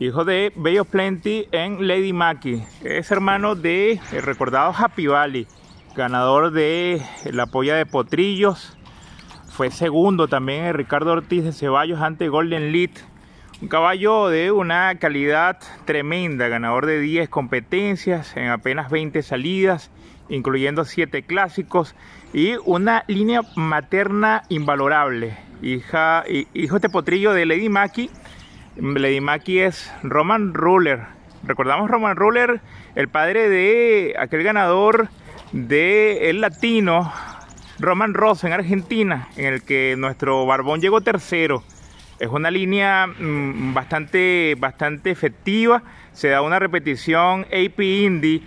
hijo de Bello Plenty en Lady Mackie. Es hermano de el recordado Happy Valley, ganador de la polla de Potrillos. Fue segundo también en Ricardo Ortiz de Ceballos ante Golden Lead. Un caballo de una calidad tremenda, ganador de 10 competencias en apenas 20 salidas, incluyendo 7 clásicos y una línea materna invalorable. hijo de potrillo de Lady Mackie Lady Maki es Roman Ruler. Recordamos Roman Ruler, el padre de aquel ganador de el latino Roman Ross en Argentina, en el que nuestro Barbón llegó tercero. Es una línea mm, bastante, bastante efectiva. Se da una repetición AP Indy